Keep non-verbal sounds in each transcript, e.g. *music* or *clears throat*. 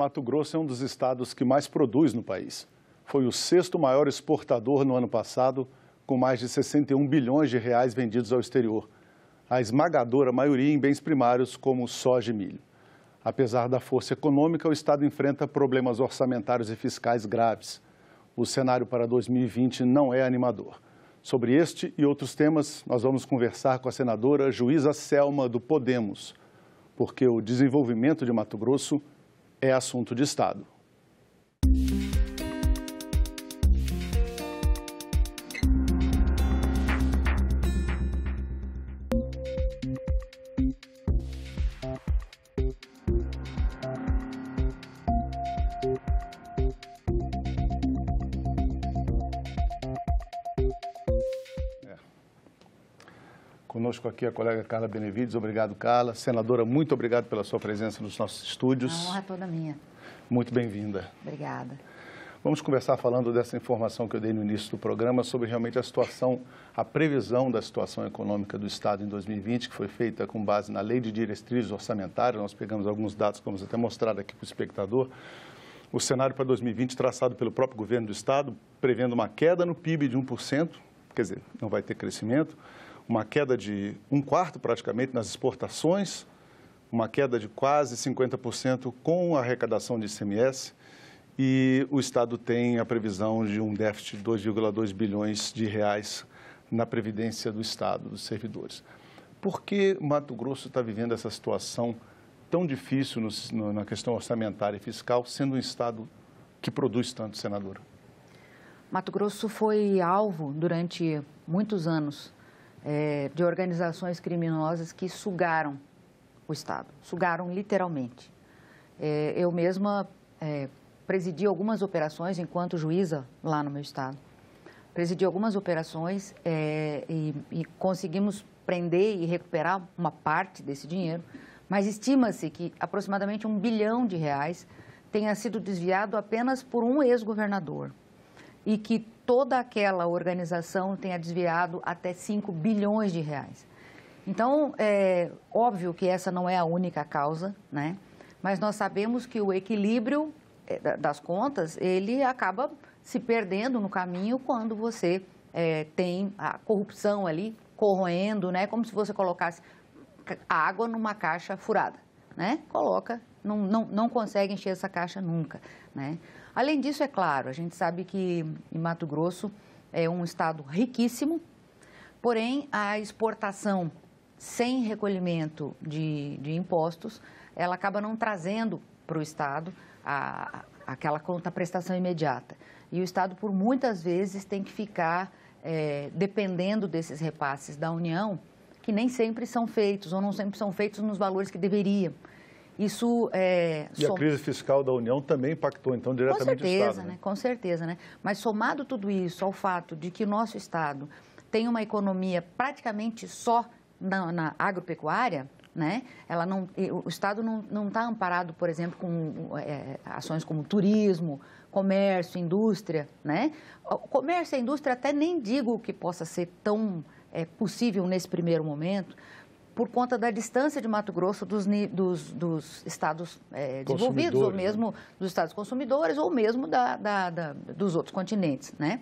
Mato Grosso é um dos estados que mais produz no país. Foi o sexto maior exportador no ano passado, com mais de 61 bilhões de reais vendidos ao exterior. A esmagadora maioria em bens primários, como soja e milho. Apesar da força econômica, o Estado enfrenta problemas orçamentários e fiscais graves. O cenário para 2020 não é animador. Sobre este e outros temas, nós vamos conversar com a senadora juíza Selma do Podemos, porque o desenvolvimento de Mato Grosso é assunto de Estado. Conosco aqui a colega Carla Benevides. Obrigado, Carla. Senadora, muito obrigado pela sua presença nos nossos estúdios. A honra é toda minha. Muito bem-vinda. Obrigada. Vamos conversar falando dessa informação que eu dei no início do programa sobre realmente a situação, a previsão da situação econômica do Estado em 2020, que foi feita com base na Lei de Diretrizes Orçamentárias. Nós pegamos alguns dados vamos até mostrar aqui para o espectador. O cenário para 2020, traçado pelo próprio governo do Estado, prevendo uma queda no PIB de 1%, quer dizer, não vai ter crescimento, uma queda de um quarto praticamente nas exportações, uma queda de quase 50% com a arrecadação de ICMS e o Estado tem a previsão de um déficit de 2,2 bilhões de reais na previdência do Estado, dos servidores. Por que Mato Grosso está vivendo essa situação tão difícil no, na questão orçamentária e fiscal, sendo um Estado que produz tanto, senadora? Mato Grosso foi alvo durante muitos anos é, de organizações criminosas que sugaram o Estado, sugaram literalmente. É, eu mesma é, presidi algumas operações enquanto juíza lá no meu Estado. Presidi algumas operações é, e, e conseguimos prender e recuperar uma parte desse dinheiro, mas estima-se que aproximadamente um bilhão de reais tenha sido desviado apenas por um ex-governador e que toda aquela organização tenha desviado até 5 bilhões de reais. Então, é óbvio que essa não é a única causa, né? mas nós sabemos que o equilíbrio é, das contas, ele acaba se perdendo no caminho quando você é, tem a corrupção ali corroendo, né? Como se você colocasse água numa caixa furada, né? Coloca, não, não, não consegue encher essa caixa nunca, né? Além disso, é claro, a gente sabe que Mato Grosso é um estado riquíssimo, porém a exportação sem recolhimento de, de impostos, ela acaba não trazendo para o Estado a, aquela contraprestação imediata. E o Estado, por muitas vezes, tem que ficar é, dependendo desses repasses da União, que nem sempre são feitos, ou não sempre são feitos nos valores que deveriam. Isso é. E som... a crise fiscal da União também impactou, então, diretamente certeza, o Estado. Né? né? Com certeza, né? Mas somado tudo isso ao fato de que o nosso Estado tem uma economia praticamente só na, na agropecuária, né? Ela não, o Estado não está amparado, por exemplo, com é, ações como turismo, comércio, indústria, né? O comércio e a indústria até nem digo que possa ser tão é, possível nesse primeiro momento, por conta da distância de Mato Grosso dos, dos, dos estados é, desenvolvidos, ou mesmo né? dos estados consumidores, ou mesmo da, da, da dos outros continentes, né?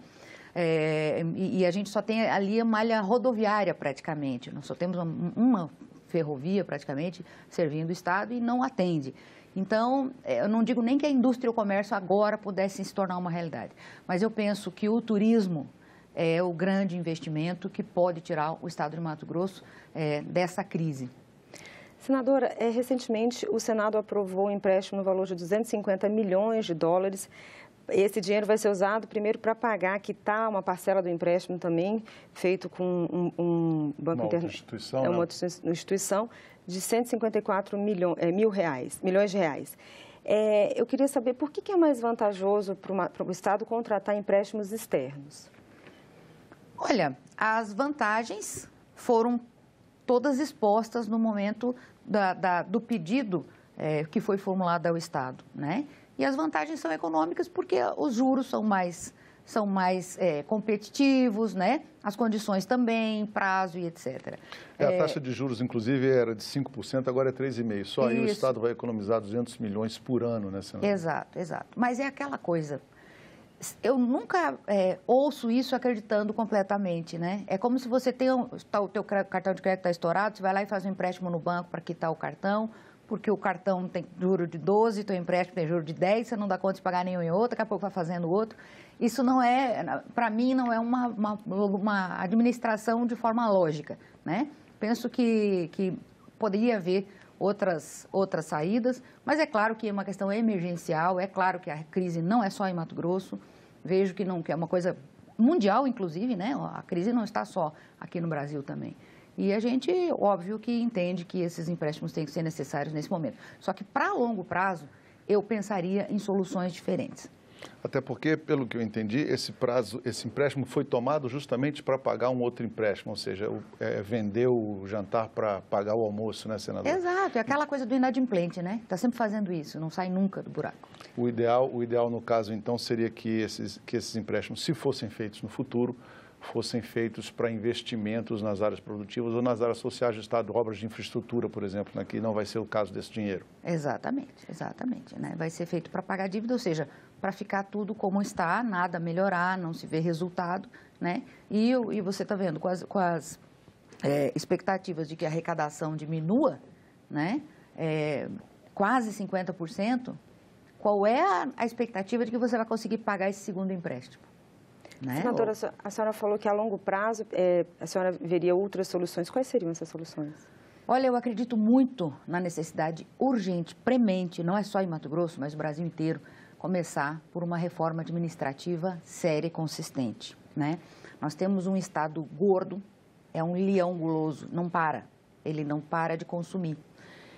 É, e, e, a gente só tem ali a malha rodoviária praticamente, nós só temos uma, uma ferrovia praticamente servindo o Estado e não atende. Então, eh, eu não digo nem que a indústria e o comércio agora pudessem se tornar uma realidade, mas eu penso que o turismo é o grande investimento que pode tirar o estado de Mato Grosso é, dessa crise. Senadora, é, recentemente o Senado aprovou um empréstimo no valor de 250 milhões de dólares esse dinheiro vai ser usado primeiro para pagar, que está uma parcela do empréstimo também, feito com um, um banco internacional. É né? uma instituição de 154 milhões, é, mil reais, milhões de reais. É, eu queria saber por que, que é mais vantajoso para o Estado contratar empréstimos externos? Olha, as vantagens foram todas expostas no momento da, da, do pedido é, que foi formulado ao Estado, né? E as vantagens são econômicas porque os juros são mais, são mais é, competitivos, né? As condições também, prazo e etc. É, a é, taxa de juros, inclusive, era de 5%, agora é 3,5%. Só Isso. aí o Estado vai economizar 200 milhões por ano, né, senadora? Exato, exato. Mas é aquela coisa, eu nunca é, ouço isso acreditando completamente, né? É como se você tem um, tá, o teu cartão de crédito está estourado, você vai lá e faz um empréstimo no banco para quitar o cartão, porque o cartão tem juro de 12, teu empréstimo tem juro de 10, você não dá conta de pagar nenhum em outro, daqui a pouco vai fazendo outro. Isso não é, para mim, não é uma, uma, uma, administração de forma lógica, né? Penso que, que poderia haver outras, outras saídas, mas é claro que é uma questão emergencial, é claro que a crise não é só em Mato Grosso, vejo que, não, que é uma coisa mundial, inclusive, né? a crise não está só aqui no Brasil também. E a gente, óbvio, que entende que esses empréstimos têm que ser necessários nesse momento. Só que, para longo prazo, eu pensaria em soluções diferentes. Até porque, pelo que eu entendi, esse prazo, esse empréstimo foi tomado justamente para pagar um outro empréstimo, ou seja, o, é, vender o jantar para pagar o almoço, né, senador? Exato, é aquela coisa do inadimplente, né? Está sempre fazendo isso, não sai nunca do buraco. O ideal, o ideal no caso, então, seria que esses, que esses empréstimos, se fossem feitos no futuro, fossem feitos para investimentos nas áreas produtivas ou nas áreas sociais do Estado, obras de infraestrutura, por exemplo, né, que não vai ser o caso desse dinheiro. Exatamente, exatamente. Né? Vai ser feito para pagar dívida, ou seja, para ficar tudo como está, nada melhorar, não se vê resultado, né? E, e você está vendo com as, com as é, expectativas de que a arrecadação diminua, né? É, quase 50%, qual é a, a, expectativa de que você vai conseguir pagar esse segundo empréstimo? Né? Senadora, a senhora falou que a longo prazo é, a senhora veria outras soluções. Quais seriam essas soluções? Olha, eu acredito muito na necessidade urgente, premente, não é só em Mato Grosso, mas no Brasil inteiro, começar por uma reforma administrativa séria e consistente. Né? Nós temos um Estado gordo, é um leão guloso, não para, ele não para de consumir.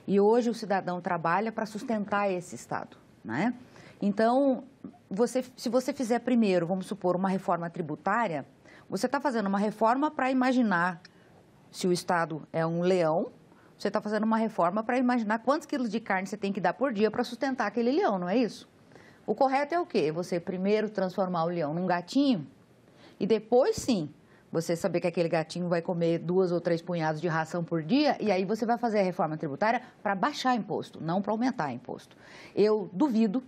E hoje o cidadão trabalha para sustentar esse Estado. Né? Então, você, se você fizer primeiro, vamos supor, uma reforma tributária, você está fazendo uma reforma para imaginar se o Estado é um leão, você está fazendo uma reforma para imaginar quantos quilos de carne você tem que dar por dia para sustentar aquele leão, não é isso? O correto é o quê? Você primeiro transformar o leão num gatinho e depois sim você saber que aquele gatinho vai comer duas ou três punhados de ração por dia, e aí você vai fazer a reforma tributária para baixar imposto, não para aumentar imposto. Eu duvido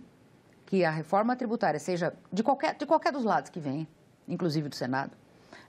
que a reforma tributária seja de qualquer, de qualquer dos lados que venha, inclusive do Senado,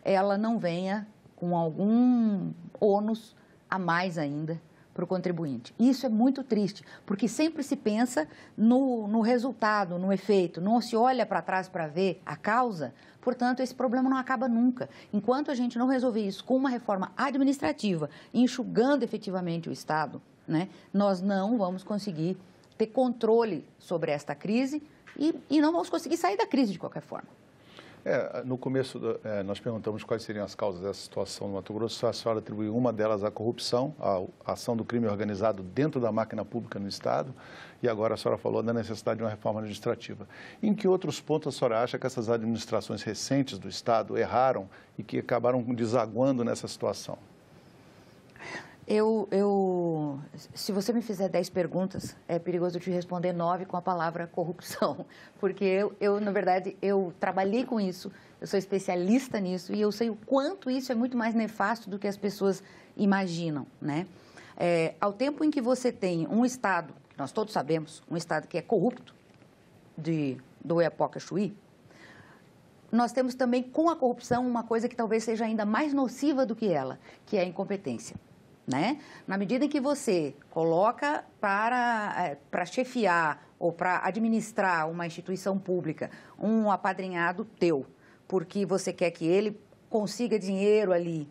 ela não venha com algum ônus a mais ainda para o contribuinte. Isso é muito triste, porque sempre se pensa no, no resultado, no efeito, não se olha para trás para ver a causa, portanto, esse problema não acaba nunca. Enquanto a gente não resolver isso com uma reforma administrativa, enxugando efetivamente o Estado, né, nós não vamos conseguir ter controle sobre esta crise e, e não vamos conseguir sair da crise de qualquer forma. É, no começo, do, é, nós perguntamos quais seriam as causas dessa situação no Mato Grosso. A senhora atribuiu uma delas à corrupção, à ação do crime organizado dentro da máquina pública no Estado. E agora a senhora falou da necessidade de uma reforma administrativa. Em que outros pontos a senhora acha que essas administrações recentes do Estado erraram e que acabaram desaguando nessa situação? Eu, eu, se você me fizer 10 perguntas, é perigoso eu te responder 9 com a palavra corrupção, *laughs* porque eu, eu, na verdade, eu trabalhei com isso, eu sou especialista nisso e eu sei o quanto isso é muito mais nefasto do que as pessoas imaginam, né? É, ao tempo em que você tem um Estado, que nós todos sabemos, um Estado que é corrupto, de, do Epoca Chui, nós temos também com a corrupção uma coisa que talvez seja ainda mais nociva do que ela, que é a incompetência né? Na medida em que você coloca para, eh, para chefiar ou para administrar uma instituição pública um apadrinhado teu, porque você quer que ele consiga dinheiro ali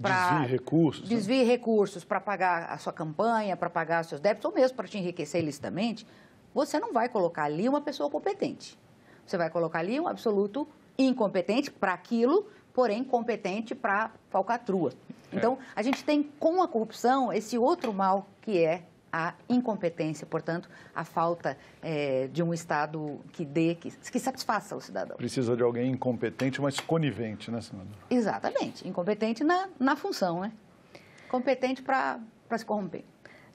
para desvie recursos, né? desvie né? recursos para pagar a sua campanha, para pagar os seus débitos ou mesmo para te enriquecer ilicitamente, você não vai colocar ali uma pessoa competente. Você vai colocar ali um absoluto incompetente para aquilo, porém competente para falcatrua. É. Então, a gente tem com a corrupção esse outro mal que é a incompetência, portanto, a falta é, de um Estado que dê, que, que, satisfaça o cidadão. Precisa de alguém incompetente, mas conivente, né, senador? Exatamente, incompetente na, na função, né? Competente para se corromper.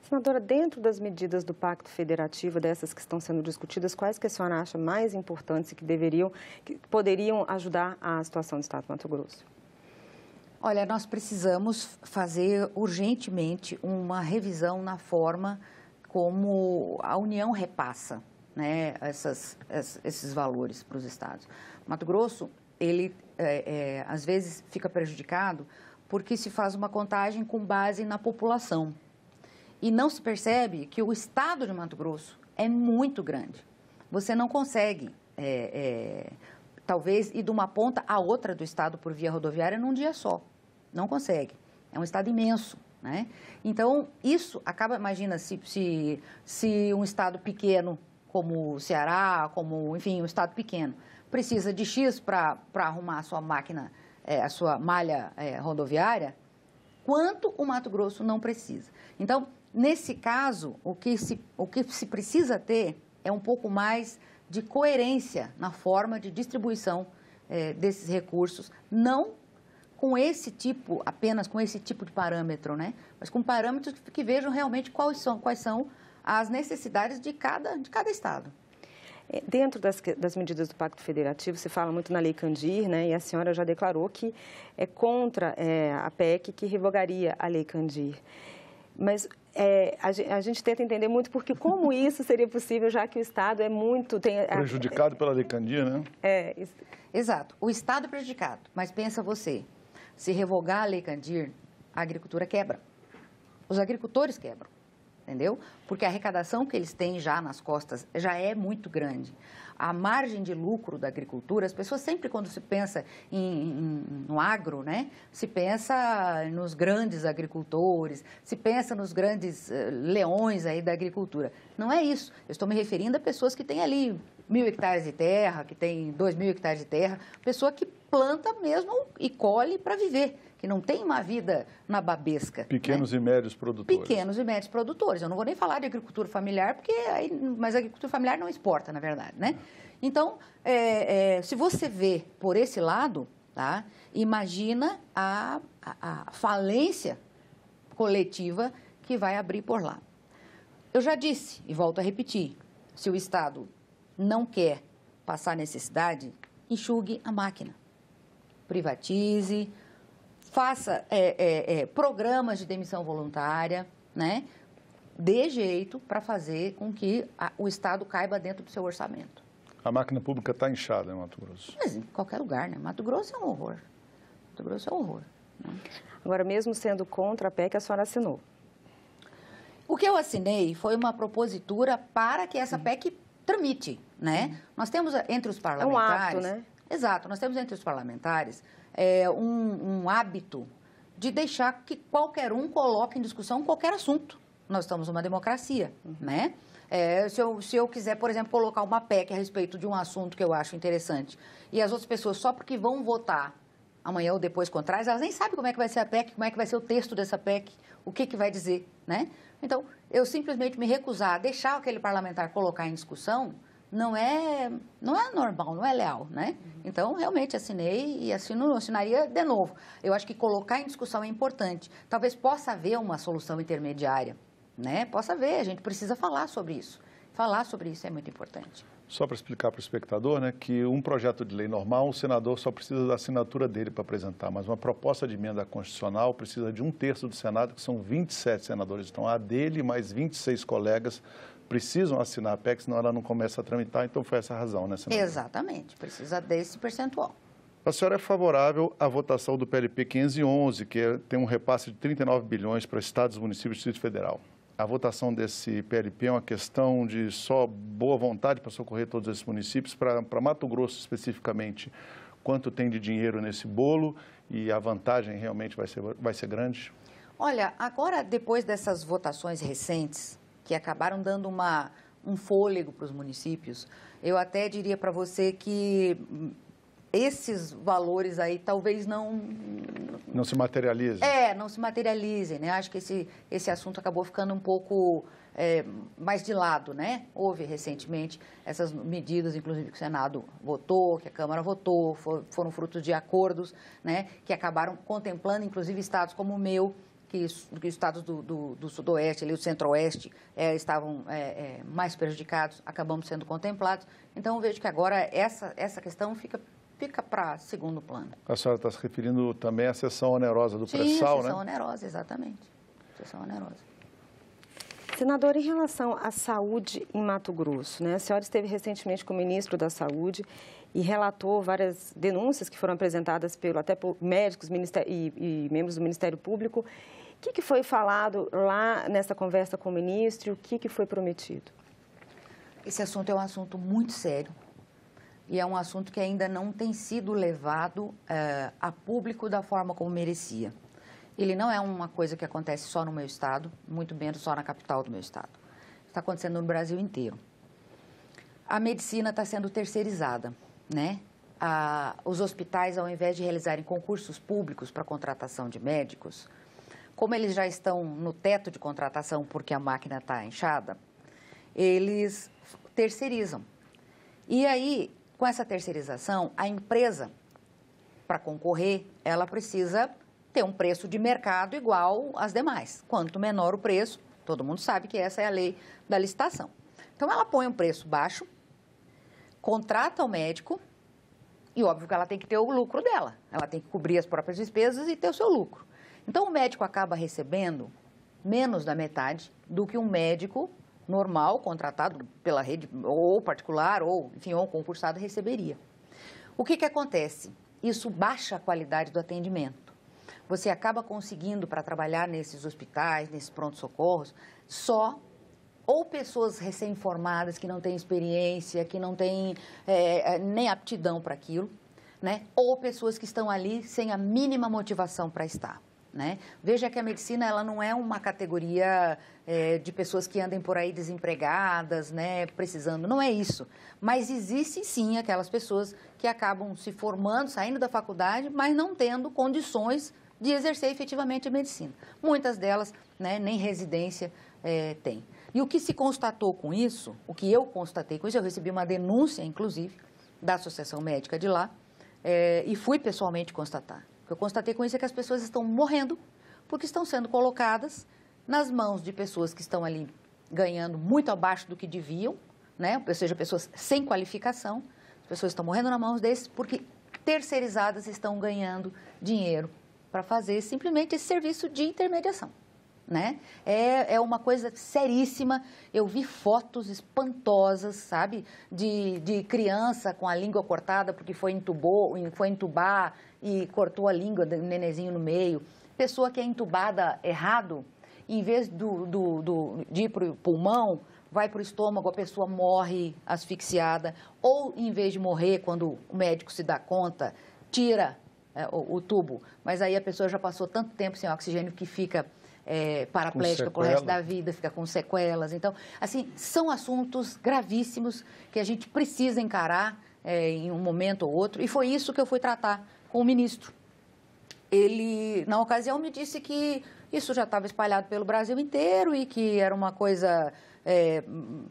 Senadora, dentro das medidas do Pacto Federativo, dessas que estão sendo discutidas, quais que a senhora acha mais importantes e que deveriam, que poderiam ajudar a situação do Estado de Mato Grosso? Olha, nós precisamos fazer urgentemente uma revisão na forma como a União repassa né, essas, esses valores para os estados. Mato Grosso, ele é, é, às vezes fica prejudicado porque se faz uma contagem com base na população. E não se percebe que o estado de Mato Grosso é muito grande. Você não consegue, é, é, talvez, ir de uma ponta a outra do estado por via rodoviária num dia só. Não consegue. É um estado imenso. Né? Então, isso acaba, imagina, se, se, se um estado pequeno como o Ceará, como, enfim, um estado pequeno, precisa de X para arrumar a sua máquina, é, a sua malha é, rodoviária, quanto o Mato Grosso não precisa. Então, Nesse caso, o que, se, o que se precisa ter é um pouco mais de coerência na forma de distribuição eh, desses recursos, não com esse tipo, apenas com esse tipo de parâmetro, né? mas com parâmetros que, que vejam realmente quais são, quais são as necessidades de cada, de cada Estado. É, dentro das, das, medidas do Pacto Federativo, se fala muito na Lei Candir, né? E a senhora já declarou que é contra é, a PEC que revogaria a Lei Candir. Mas é, a, gente, a, gente tenta entender muito porque como isso seria possível, já que o Estado é muito... Tem, prejudicado pela pela decandia, né? É, isso. Exato. O Estado é prejudicado, mas pensa você, se revogar a Lei Candir, a agricultura quebra. Os agricultores quebram entendeu? Porque a arrecadação que eles têm já nas costas já é muito grande. A margem de lucro da agricultura, as pessoas sempre quando se pensa em, em, no agro, né, se pensa nos grandes agricultores, se pensa nos grandes eh, leões aí da agricultura. Não é isso. Eu estou me referindo a pessoas que têm ali mil hectares de terra, que tem dois mil hectares de terra, pessoa que planta mesmo e colhe para viver, que não tem uma vida na babesca. Pequenos né? e médios produtores. Pequenos e médios produtores. Eu não vou nem falar de agricultura familiar, porque aí, mas a agricultura familiar não exporta, na verdade, né? Então, é, é, se você vê por esse lado, tá? Imagina a, a, a falência coletiva que vai abrir por lá. Eu já disse e volto a repetir, se o Estado não quer passar necessidade, enxugue a máquina. Privatize, faça é, é, é, programas de demissão voluntária, né? Dê jeito para fazer com que a, o Estado caiba dentro do seu orçamento. A máquina pública está inchada em Mato Grosso. Mas em qualquer lugar, né? Mato Grosso é um horror. Mato Grosso é um horror. Né? Agora, mesmo sendo contra a PEC, a senhora assinou? O que eu assinei foi uma propositura para que essa uhum. PEC tramite né? Uhum. Nós temos eh, entre os parlamentares... É um ato, né? Exato, nós temos entre os parlamentares é, um, um hábito de deixar que qualquer um coloque em discussão qualquer assunto. Nós estamos numa democracia, uhum. né? É, se, eu, se eu quiser, por exemplo, colocar uma PEC a respeito de um assunto que eu acho interessante e as outras pessoas, só porque vão votar amanhã ou depois contrárias, elas nem sabem como é que vai ser a PEC, como é que vai ser o texto dessa PEC, o que, que vai dizer, né? Então, eu simplesmente me recusar a deixar aquele parlamentar colocar em discussão, não é, não é normal, não é leal, né? Uhum. Então, realmente, assinei e assino, assinaria de novo. Eu acho que colocar em discussão é importante. Talvez possa haver uma solução intermediária, né? Possa haver, a gente precisa falar sobre isso. Falar sobre isso é muito importante. Só para explicar para o espectador, né, que um projeto de lei normal, o senador só precisa da assinatura dele para apresentar, mas uma proposta de emenda constitucional precisa de um terço do Senado, que são 27 senadores. Então, a dele mais 26 colegas precisam assinar a PEC, senão ela não começa a tramitar, então foi essa a razão, né, senhora? Exatamente, precisa desse percentual. A senhora é favorável à votação do PLP 511, que é, tem um repasse de 39 bilhões para estados, municípios e Distrito Federal. A votação desse PLP é uma questão de só boa vontade para socorrer todos esses municípios, para, para Mato Grosso especificamente, quanto tem de dinheiro nesse bolo e a vantagem realmente vai ser, vai ser grande? Olha, agora, depois dessas votações recentes, que acabaram dando uma, um fôlego para os municípios. Eu até diria para você que esses valores aí talvez não. Não se materializem. É, não se materializem, né? Acho que esse, esse assunto acabou ficando um pouco é, mais de lado, né? Houve recentemente essas medidas, inclusive que o Senado votou, que a Câmara votou, for, foram frutos de acordos, né? Que acabaram contemplando, inclusive, estados como o meu, que, que os estados do, do, do sudoeste e o centro-oeste é, estavam é, é, mais prejudicados, acabamos sendo contemplados. Então, vejo que agora essa, essa questão fica fica para segundo plano. A senhora está se referindo também à sessão onerosa do pré-sal, né? Sim, sessão onerosa, exatamente. Sessão onerosa. Senador, em relação à saúde em Mato Grosso, né? a senhora esteve recentemente com o ministro da Saúde e relatou várias denúncias que foram apresentadas pelo, até por médicos e, e membros do Ministério Público o que, que, foi falado lá nessa conversa com o ministro? O que, que foi prometido? Esse assunto é um assunto muito sério e é um assunto que ainda não tem sido levado eh, a público da forma como merecia. Ele não é uma coisa que acontece só no meu estado, muito menos só na capital do meu estado. Está acontecendo no Brasil inteiro. A medicina está sendo terceirizada, né? Ah, os hospitais, ao invés de realizarem concursos públicos para contratação de médicos, como eles já estão no teto de contratação porque a máquina está inchada, eles terceirizam. E aí, com essa terceirização, a empresa, para concorrer, ela precisa ter um preço de mercado igual às demais. Quanto menor o preço, todo mundo sabe que essa é a lei da licitação. Então, ela põe um preço baixo, contrata o médico e, óbvio, que ela tem que ter o lucro dela. Ela tem que cobrir as próprias despesas e ter o seu lucro. Então, o médico acaba recebendo menos da metade do que um médico normal, contratado pela rede, ou particular, ou, enfim, ou concursado, receberia. O que, que acontece? Isso baixa a qualidade do atendimento. Você acaba conseguindo, para trabalhar nesses hospitais, nesses pronto-socorros, só ou pessoas recém-formadas que não têm experiência, que não têm é, é, nem aptidão para aquilo, né? ou pessoas que estão ali sem a mínima motivação para estar. Né? Veja que a medicina ela não é uma categoria é, de pessoas que andem por aí desempregadas, né, precisando, não é isso. Mas existem sim aquelas pessoas que acabam se formando, saindo da faculdade, mas não tendo condições de exercer efetivamente a medicina. Muitas delas né, nem residência é, têm. E o que se constatou com isso, o que eu constatei com isso, eu recebi uma denúncia, inclusive, da Associação Médica de lá, é, e fui pessoalmente constatar. O que eu constatei com isso é que as pessoas estão morrendo porque estão sendo colocadas nas mãos de pessoas que estão ali ganhando muito abaixo do que deviam, né? ou seja, pessoas sem qualificação. As pessoas estão morrendo nas mãos desses porque terceirizadas estão ganhando dinheiro para fazer simplesmente esse serviço de intermediação. Né? É, é uma coisa seríssima. Eu vi fotos espantosas, sabe? De, de criança com a língua cortada porque foi, entubou, foi entubar e cortou a língua do nenenzinho no meio, pessoa que é entubada errado, em vez do, do, do de ir para o pulmão, vai para o estômago, a pessoa morre asfixiada, ou em vez de morrer, quando o médico se dá conta, tira é, o, o, tubo, mas aí a pessoa já passou tanto tempo sem oxigênio que fica é, paraplégica o resto da vida, fica com sequelas. Então, assim, são assuntos gravíssimos que a gente precisa encarar é, em um momento ou outro, e foi isso que eu fui tratar com o ministro. Ele, na ocasião, me disse que isso já estava espalhado pelo Brasil inteiro e que era uma coisa é,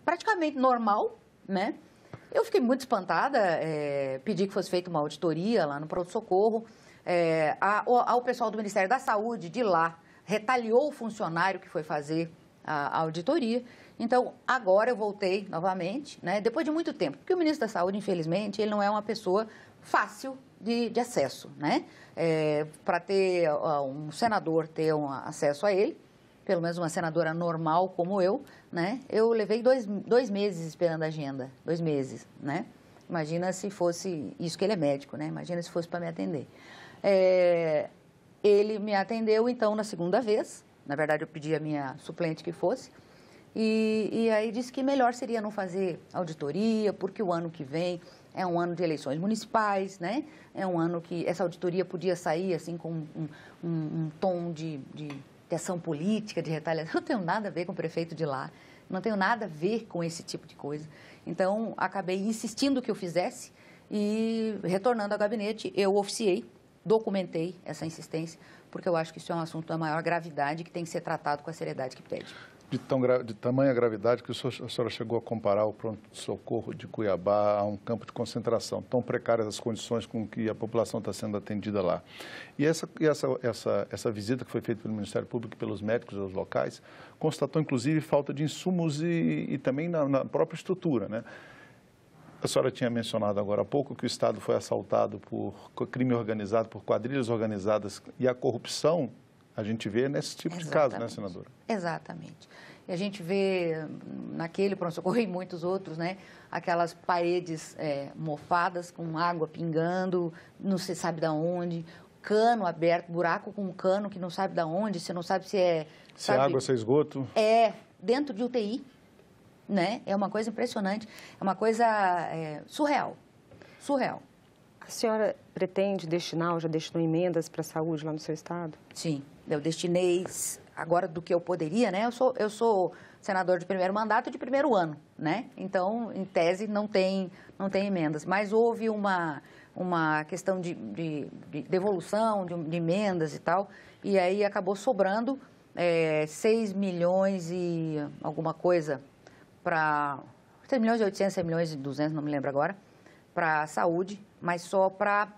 praticamente normal, né? Eu fiquei muito espantada, é, pedi que fosse feita uma auditoria lá no pronto-socorro. É, ao pessoal do Ministério da Saúde de lá retaliou o funcionário que foi fazer a, a auditoria. Então, agora eu voltei novamente, né, depois de muito tempo, porque o ministro da Saúde, infelizmente, ele não é uma pessoa fácil de, de acesso, né? É, Para ter um senador ter um acesso a ele, pelo menos uma senadora normal como eu, né? Eu levei dois, dois meses esperando a agenda, dois meses, né? Imagina se fosse isso que ele é médico, né? Imagina se fosse para me atender. É, ele me atendeu então na segunda vez. Na verdade, eu pedi a minha suplente que fosse. E, e aí disse que melhor seria não fazer auditoria, porque o ano que vem é um ano de eleições municipais, né? É um ano que essa auditoria podia sair assim com um, um, um tom de, de, de ação política, de retaliação. Eu *laughs* não tenho nada a ver com o prefeito de lá, não tenho nada a ver com esse tipo de coisa. Então, acabei insistindo que eu fizesse e, retornando ao gabinete, eu oficiei, documentei essa insistência, porque eu acho que isso é um assunto da maior gravidade que tem que ser tratado com a seriedade que pede de, tão de tamanha gravidade que a senhora chegou a comparar o pronto-socorro de Cuiabá a um campo de concentração, tão precárias as condições com que a população está sendo atendida lá. E essa, essa, essa, essa visita que foi feita pelo Ministério Público e pelos médicos aos locais constatou, inclusive, falta de insumos e, e também na, na própria estrutura, né? A senhora tinha mencionado agora há pouco que o Estado foi assaltado por crime organizado, por quadrilhas organizadas, e a corrupção a gente vê nesse tipo Exatamente. de caso, né, senadora? Exatamente. E a gente vê hum, naquele pronto-socorro *laughs* e muitos outros, né? Aquelas paredes é, mofadas com água pingando, não se sabe de onde, cano aberto, buraco com cano que não sabe de onde, você não sabe se é. Se sabe, é água, se é esgoto. É, dentro de UTI, né? É uma coisa impressionante, é uma coisa é, surreal. Surreal. A senhora pretende destinar ou já destinou emendas para a saúde lá no seu estado? Sim, eu destinei agora do que eu poderia, né? Eu sou, eu sou senador de primeiro mandato de primeiro ano, né? Então, em tese, não tem, não tem emendas. Mas houve uma, uma questão de, de, de devolução de, de, emendas e tal, e aí acabou sobrando é, 6 milhões e alguma coisa para... 6 milhões e 800, 6 milhões e 200, não me lembro agora, para a saúde, mas só para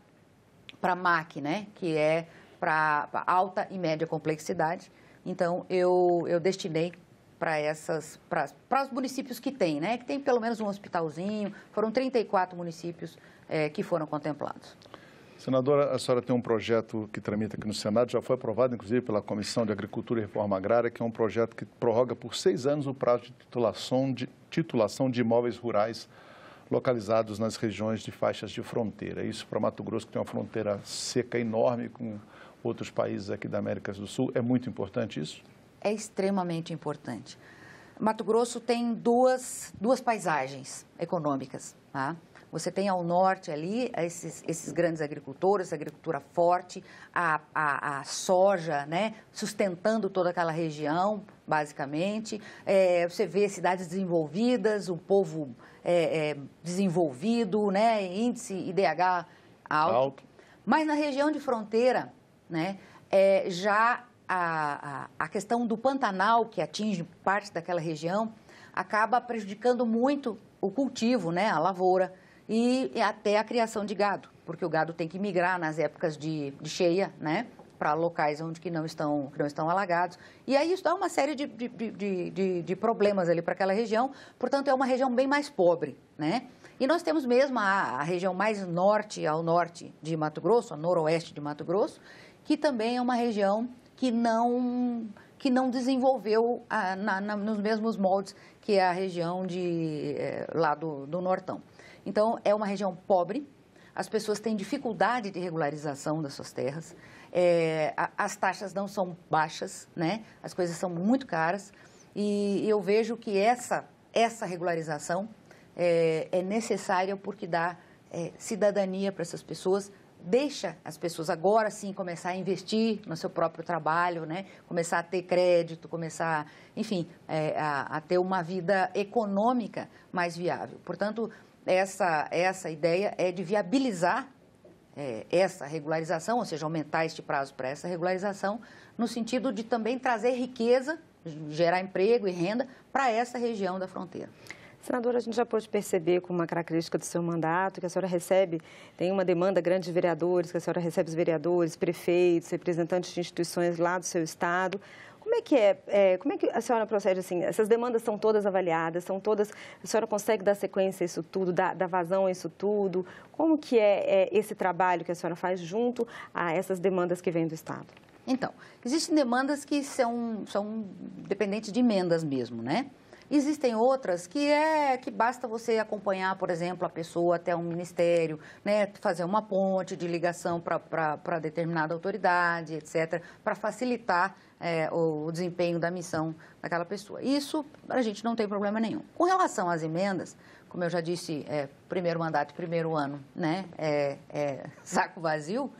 para MAC, né, que é para alta e média complexidade. Então, eu, eu destinei para essas para os municípios que tem, né, que tem pelo menos um hospitalzinho. Foram 34 municípios é, que foram contemplados. Senadora, a senhora tem um projeto que tramita aqui no Senado, já foi aprovado, inclusive, pela Comissão de Agricultura e Reforma Agrária, que é um projeto que prorroga por seis anos o prazo de titulação de, titulação de imóveis rurais localizados nas regiões de faixas de fronteira. Isso para Mato Grosso, que tem uma fronteira seca enorme com outros países aqui da América do Sul, é muito importante isso? É extremamente importante. Mato Grosso tem duas, duas paisagens econômicas. Tá? Você tem ao norte ali esses, esses grandes agricultores, agricultura forte, a, a, a, soja, né, sustentando toda aquela região, basicamente. É, você vê cidades desenvolvidas, o povo é, é, desenvolvido, né, índice IDH alto. alto. Mas na região de fronteira, né, é, já a, a, a questão do Pantanal, que atinge parte daquela região, acaba prejudicando muito o cultivo, né, a lavoura e até a criação de gado, porque o gado tem que migrar nas épocas de, de cheia, né? para locais onde que não estão, que não estão alagados. E aí isso dá uma série de, de, de, de, de problemas ali para aquela região, portanto, é uma região bem mais pobre, né? E nós temos mesmo a, a região mais norte ao norte de Mato Grosso, a noroeste de Mato Grosso, que também é uma região que não que não desenvolveu a, na, na, nos mesmos moldes que é a região de, é, lá do, do Nortão. Então, é uma região pobre, as pessoas têm dificuldade de regularização das suas terras, é, as taxas não são baixas, né? As coisas são muito caras e eu vejo que essa essa regularização é, é necessária porque dá é, cidadania para essas pessoas, deixa as pessoas agora sim começar a investir no seu próprio trabalho, né? começar a ter crédito, começar, enfim, é, a, a, ter uma vida econômica mais viável. Portanto, essa, essa ideia é de viabilizar é, essa regularização, ou seja, aumentar este prazo para essa regularização, no sentido de também trazer riqueza, gerar emprego e renda para essa região da fronteira. Senadora, a gente já pôde perceber como uma característica do seu mandato que a senhora recebe, tem uma demanda grande de vereadores, que a senhora recebe os vereadores, prefeitos, representantes de instituições lá do seu estado. Como é que é, é, como é que a senhora procede assim? Essas demandas são todas avaliadas, são todas. A senhora consegue dar sequência a isso tudo, dar, dar vazão a isso tudo? Como que é, é esse trabalho que a senhora faz junto a essas demandas que vêm do Estado? Então, existem demandas que são, são dependentes de emendas mesmo, né? Existem outras que é que basta você acompanhar, por exemplo, a pessoa até um ministério, né, fazer uma ponte de ligação para determinada autoridade, etc., para facilitar é, o, o desempenho da missão daquela pessoa. Isso a gente não tem problema nenhum. Com relação às emendas, como eu já disse, é, primeiro mandato, primeiro ano, né, é, é *laughs* saco vazio,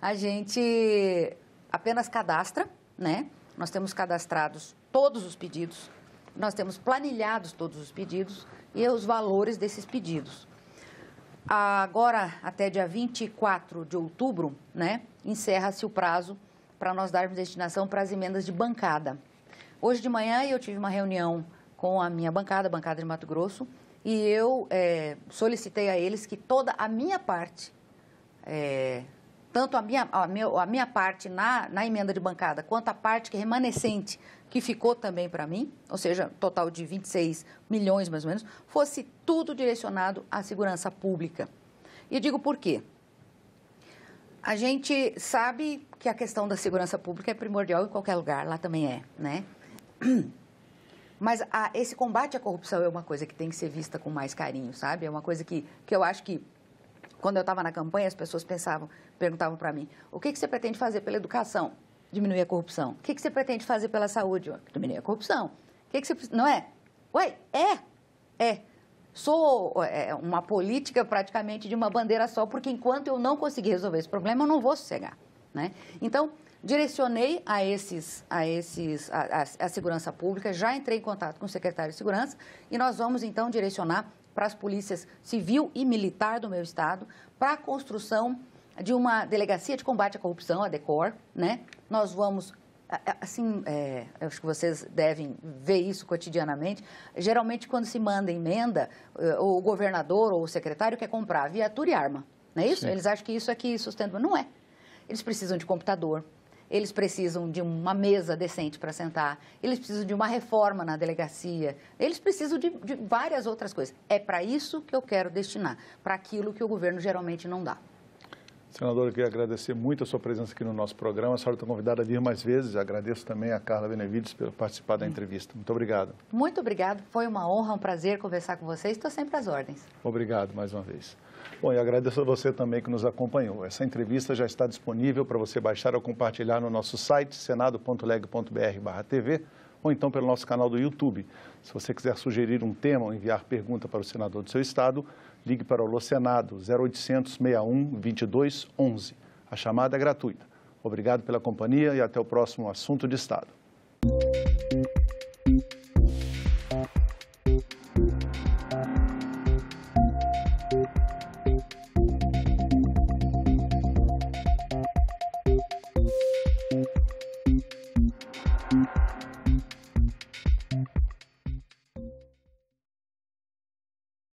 a gente apenas cadastra, né? Nós temos cadastrados todos os pedidos nós temos planilhados todos os pedidos e os valores desses pedidos. Agora, até dia 24 de outubro, né, encerra-se o prazo para nós darmos destinação para as emendas de bancada. Hoje de manhã eu tive uma reunião com a minha bancada, a bancada de Mato Grosso, e eu é, solicitei a eles que toda a minha parte, é, tanto a minha, a, a minha parte na, na emenda de bancada, quanto a parte que é remanescente que ficou também para mim, ou seja, total de 26 milhões mais ou menos, fosse tudo direcionado à segurança pública. E digo por quê? A gente sabe que a questão da segurança pública é primordial em qualquer lugar, lá também é, né? *clears throat* Mas a, esse combate à corrupção é uma coisa que tem que ser vista com mais carinho, sabe? É uma coisa que, que eu acho que, quando eu estava na campanha, as pessoas pensavam, perguntavam para mim, o que, que você pretende fazer pela educação? diminuir a corrupção. O que, que você pretende fazer pela saúde? Diminuir a corrupção. O que, que você. Não é? Ué, é? É. Sou é, é, uma política praticamente de uma bandeira só, porque enquanto eu não conseguir resolver esse problema, eu não vou sossegar. Né? Então, direcionei a esses, a esses, a, a, a, segurança pública, já entrei em contato com o secretário de segurança e nós vamos então direcionar para as polícias civil e militar do meu estado para a construção de uma delegacia de combate à corrupção, a DECOR, né? nós vamos assim, é, acho que vocês devem ver isso cotidianamente. Geralmente, quando se manda emenda, é, o governador ou o secretário quer comprar viatura e arma. Não é isso? Sim. Eles acham que isso aqui é sustenta. Não é. Eles precisam de computador, eles precisam de uma mesa decente para sentar, eles precisam de uma reforma na delegacia, eles precisam de, de várias outras coisas. É para isso que eu quero destinar, para aquilo que o governo geralmente não dá. Senadora, eu queria agradecer muito a sua presença aqui no nosso programa. A senhora está convidada a vir mais vezes. Agradeço também a Carla Benevides por participar da entrevista. Muito obrigado. Muito obrigado. Foi uma honra, um prazer conversar com vocês. Estou sempre às ordens. Obrigado mais uma vez. Bom, e agradeço a você também que nos acompanhou. Essa entrevista já está disponível para você baixar ou compartilhar no nosso site senado.leg.br/tv ou então pelo nosso canal do YouTube. Se você quiser sugerir um tema ou enviar pergunta para o senador do seu estado, ligue para o Locenado 0800 61 22 11. A chamada é gratuita. Obrigado pela companhia e até o próximo Assunto de Estado.